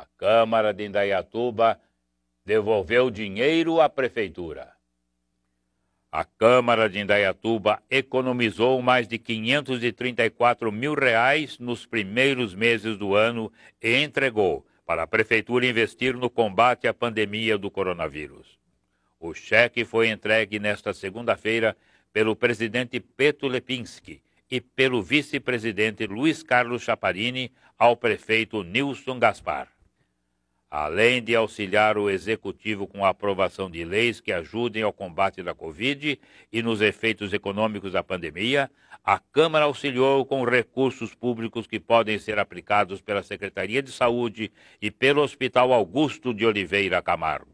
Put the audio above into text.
A Câmara de Indaiatuba devolveu dinheiro à Prefeitura. A Câmara de Indaiatuba economizou mais de 534 mil reais nos primeiros meses do ano e entregou para a Prefeitura investir no combate à pandemia do coronavírus. O cheque foi entregue nesta segunda-feira pelo presidente Petro Lepinski e pelo vice-presidente Luiz Carlos Chaparini ao prefeito Nilson Gaspar além de auxiliar o executivo com a aprovação de leis que ajudem ao combate da Covid e nos efeitos econômicos da pandemia, a Câmara auxiliou com recursos públicos que podem ser aplicados pela Secretaria de Saúde e pelo Hospital Augusto de Oliveira Camargo.